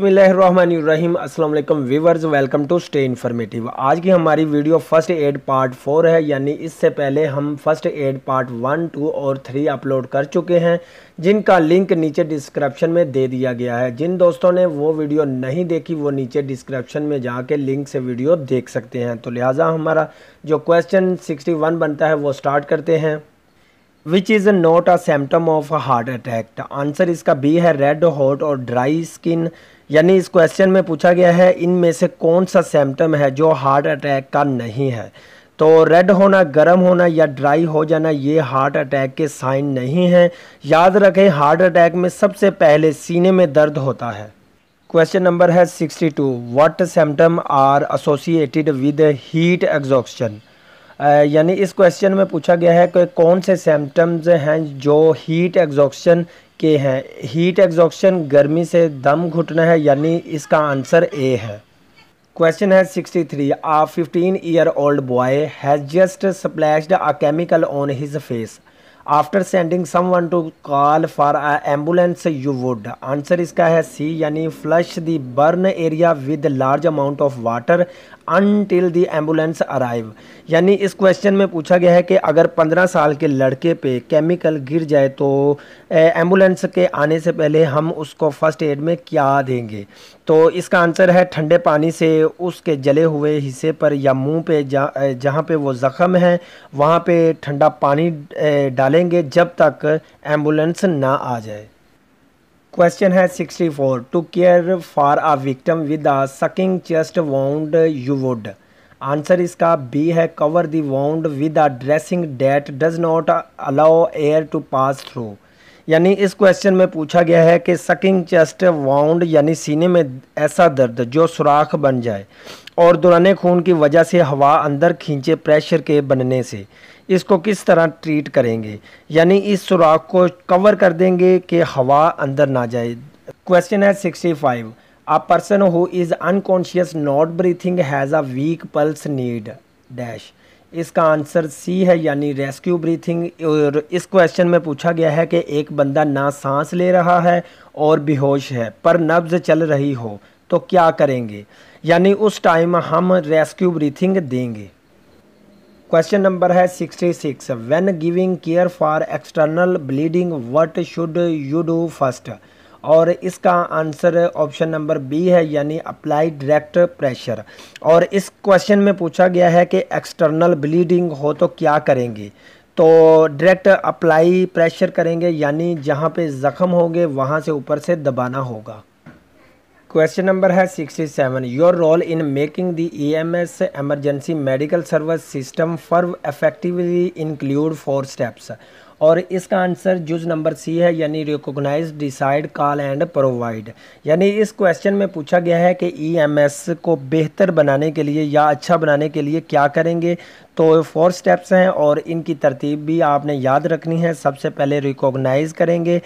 अस्सलाम वालेकुम viewers welcome to stay informative आज की हमारी video first aid part four है यानी इससे पहले हम first aid part one two और थ्री अपलोड कर चुके हैं जिनका लिंक नीचे डिस्क्रिप्शन में दे दिया गया है जिन दोस्तों ने वो वीडियो नहीं देखी वो नीचे डिस्क्रिप्शन में जाके लिंक से वीडियो देख सकते हैं तो लिहाजा हमारा जो क्वेश्चन सिक्सटी वन बनता है वो स्टार्ट करते हैं which is not a symptom of heart attack answer इसका बी है रेड हॉट और ड्राई स्किन यानी इस क्वेश्चन में पूछा गया है इनमें से कौन सा सिम्टम है जो हार्ट अटैक का नहीं है तो रेड होना गर्म होना या ड्राई हो जाना ये हार्ट अटैक के साइन नहीं है याद रखें हार्ट अटैक में सबसे पहले सीने में दर्द होता है क्वेश्चन नंबर है 62 what symptom are associated with heat exhaustion यानी इस क्वेश्चन में पूछा गया है कि कौन से सिम्टम्स हैं जो हीट एग्जॉक्शन के हैं हीट एग्जॉक्शन गर्मी से दम घुटना है यानी इसका आंसर ए है क्वेश्चन है 63 a fifteen year old boy has just splashed a chemical on his face after sending someone to call for a ambulance you would answer इसका है सी यानी flush the burn area with large amount of water until the ambulance arrive यानी इस question में पूछा गया है कि अगर 15 साल के लड़के पे केमिकल गिर जाए तो एम्बुलेंस के आने से पहले हम उसको फर्स्ट एड में क्या देंगे तो इसका आंसर है ठंडे पानी से उसके जले हुए हिस्से पर या मुंह पे जहाँ पे वो ज़ख़म है वहाँ पे ठंडा पानी डालेंगे जब तक एम्बुलेंस ना आ जाए क्वेश्चन है 64 to care for a victim with a sucking chest wound you would answer इसका बी है cover the wound with a dressing that does not allow air to pass through यानी इस क्वेश्चन में पूछा गया है कि सकिंग चेस्ट वाउंड यानी सीने में ऐसा दर्द जो सुराख बन जाए और दुराने खून की वजह से हवा अंदर खींचे प्रेशर के बनने से इसको किस तरह ट्रीट करेंगे यानी इस सुराख को कवर कर देंगे कि हवा अंदर ना जाए क्वेश्चन है sixty five a person who is unconscious not breathing has a weak pulse need dash इसका आंसर सी है यानी रेस्क्यू ब्रीथिंग और इस क्वेश्चन में पूछा गया है कि एक बंदा ना सांस ले रहा है और बेहोश है पर नब्ज़ चल रही हो तो क्या करेंगे यानी उस टाइम हम रेस्क्यू ब्रीथिंग देंगे क्वेश्चन नंबर है sixty six when giving care for external bleeding what should you do first और इसका आंसर ऑप्शन नंबर बी है यानी अप्लाई डायरेक्ट प्रेशर और इस क्वेश्चन में पूछा गया है कि एक्सटर्नल ब्लीडिंग हो तो क्या करेंगे तो डायरेक्ट अप्लाई प्रेशर करेंगे यानी जहाँ पे जख्म होंगे वहाँ से ऊपर से दबाना होगा क्वेश्चन नंबर है sixty seven your role in making the E M S emergency medical service system for effectively include four steps और इसका आंसर जूज नंबर सी है यानी recognise decide call and provide यानी इस क्वेश्चन में पूछा गया है कि एस e को बेहतर बनाने के लिए या अच्छा बनाने के लिए क्या करेंगे तो फोर स्टेप्स हैं और इनकी तरतीब भी आपने याद रखनी है सबसे पहले रिकोगनाइज़ करेंगे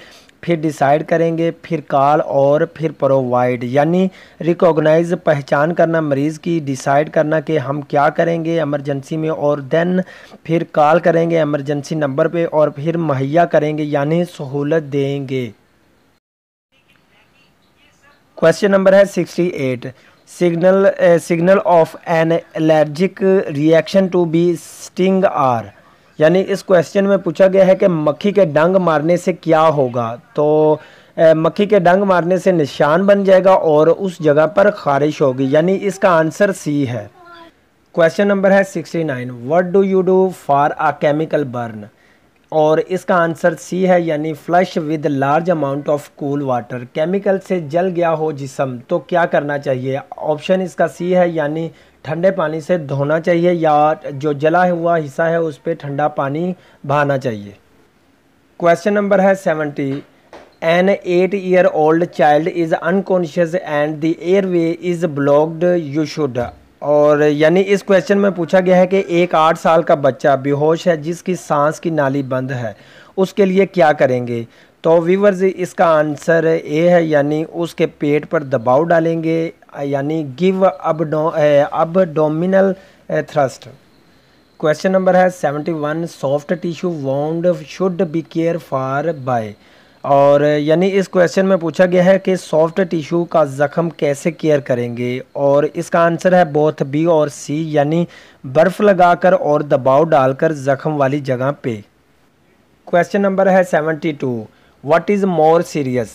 फिर डिसाइड करेंगे फिर कॉल और फिर प्रोवाइड यानी रिकॉग्नाइज पहचान करना मरीज़ की डिसाइड करना कि हम क्या करेंगे एमरजेंसी में और देन फिर कॉल करेंगे एमरजेंसी नंबर पे और फिर मुहैया करेंगे यानी सहूलत देंगे क्वेश्चन नंबर है sixty eight signal signal of an allergic reaction to bee sting are यानी इस क्वेश्चन में पूछा गया है कि मक्खी के डंग मारने से क्या होगा तो मक्खी के डंग मारने से निशान बन जाएगा और उस जगह पर खारिश होगी यानी इसका आंसर सी है क्वेश्चन नंबर है sixty nine what do you do for a chemical burn और इसका आंसर सी है यानी flush with large amount of cool water chemical से जल गया हो जिसम तो क्या करना चाहिए ऑप्शन इसका सी है यानी ठंडे पानी से धोना चाहिए या जो जला हुआ हिस्सा है उस पर ठंडा पानी बहाना चाहिए क्वेश्चन नंबर है seventy an eight year old child is unconscious and the airway is blocked you should और यानी इस क्वेश्चन में पूछा गया है कि एक आठ साल का बच्चा बेहोश है जिसकी सांस की नाली बंद है उसके लिए क्या करेंगे तो वीवर्स इसका आंसर ए है यानी उसके पेट पर दबाव डालेंगे यानी give ab abdominal thrust question number है seventy one soft tissue wound should be care for by और यानी इस क्वेश्चन में पूछा गया है कि सॉफ्ट टिश्यू का ज़ख़म कैसे केयर करेंगे और इसका आंसर है बोथ बी और सी यानी बर्फ़ लगाकर और दबाव डालकर ज़ख़म वाली जगह पे क्वेश्चन नंबर है seventy two what is more serious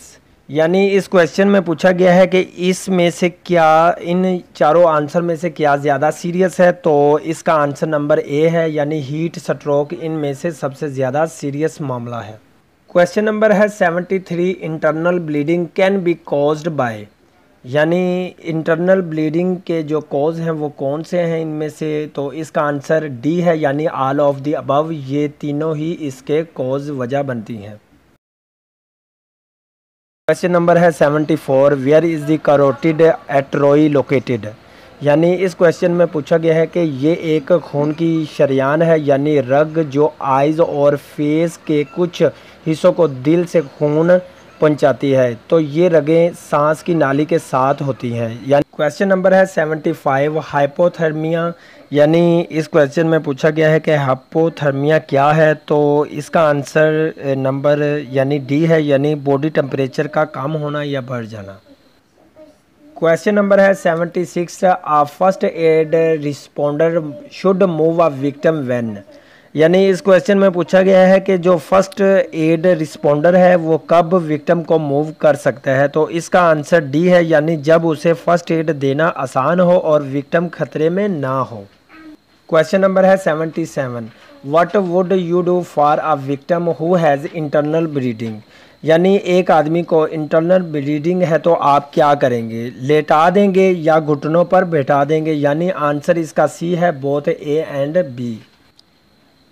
यानी इस क्वेश्चन में पूछा गया है कि इसमें से क्या इन चारों आंसर में से क्या ज़्यादा सीरियस है तो इसका आंसर नंबर ए है यानी हीट स्ट्रोक इन में से सबसे ज़्यादा सीरियस मामला है क्वेश्चन नंबर है seventy three internal bleeding can be caused by यानी इंटरनल ब्लीडिंग के जो कॉज हैं वो कौन से हैं इनमें से तो इसका आंसर डी है यानी आल ऑफ दी अबव ये तीनों ही इसके कॉज वजह बनती हैं क्वेश्चन नंबर है seventy four where is the carotid artery located यानी इस क्वेश्चन में पूछा गया है कि ये एक खून की शरियान है यानी रग जो आइज़ और फेस के कुछ हिस्सों को दिल से खून पहुंचाती है तो ये रगें सांस की नाली के साथ होती हैं यानी क्वेश्चन नंबर है 75 हाइपोथर्मिया यानी इस क्वेश्चन में पूछा गया है कि हाइपोथर्मिया क्या है तो इसका आंसर नंबर यानी डी है यानी बॉडी टेम्परेचर का कम होना या बढ़ जाना क्वेश्चन नंबर है 76 a first aid responder should move a victim when यानी इस क्वेश्चन में पूछा गया है कि जो फर्स्ट एड रिस्पोंडर है वो कब विक्टिम को मूव कर सकता है तो इसका आंसर डी है यानी जब उसे फर्स्ट एड देना आसान हो और विक्टिम खतरे में ना हो क्वेश्चन नंबर है seventy seven what would you do for a victim who has internal breeding यानी एक आदमी को इंटरनल ब्लीडिंग है तो आप क्या करेंगे लेटा देंगे या घुटनों पर बैठा देंगे यानी आंसर इसका सी है both A and B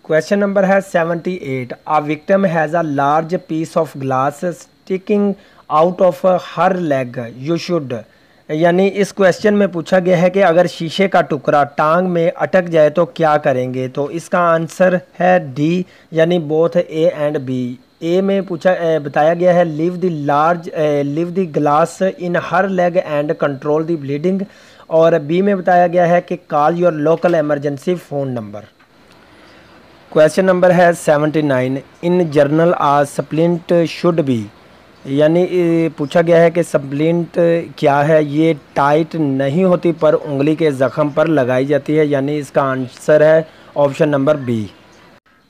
question number है seventy eight a victim has a large piece of glass sticking out of her leg you should यानी इस क्वेश्चन में पूछा गया है कि अगर शीशे का टुकड़ा टांग में अटक जाए तो क्या करेंगे तो इसका आंसर है डी यानी both A and B A में पूछा बताया गया है leave the large leave the glass in her leg and control the bleeding और बी में बताया गया है कि call your local emergency phone number question number है seventy nine in general a splint should be यानी पूछा गया है कि सप्लिंट क्या है ये टाइट नहीं होती पर उंगली के जख्म पर लगाई जाती है यानी इसका आंसर है option number B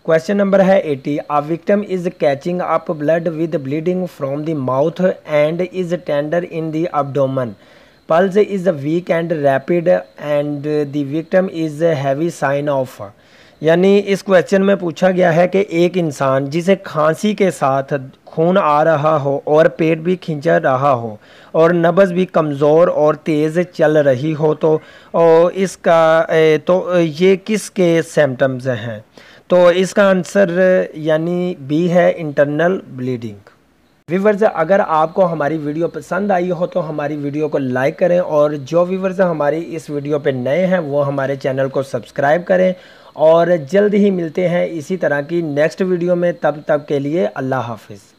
question number है eighty a victim is catching up blood with bleeding from the mouth and is tender in the abdomen pulse is weak and rapid and the victim is heavy sign of यानी इस question में पूछा गया है कि एक इंसान जिसे खांसी के साथ खून आ रहा हो और पेट भी खिंचा रहा हो और नब्ज़ भी कमज़ोर और तेज़ चल रही हो तो इसका तो ये किसके सिम्टम्स हैं तो इसका आंसर यानी बी है इंटरनल ब्लीडिंग व्यूवर्स अगर आपको हमारी वीडियो पसंद आई हो तो हमारी वीडियो को लाइक करें और जो व्यूवर्स हमारी इस वीडियो पे नए हैं वो हमारे चैनल को सब्सक्राइब करें और जल्द ही मिलते हैं इसी तरह की नेक्स्ट वीडियो में तब तक के लिए अल्लाह हाफिज़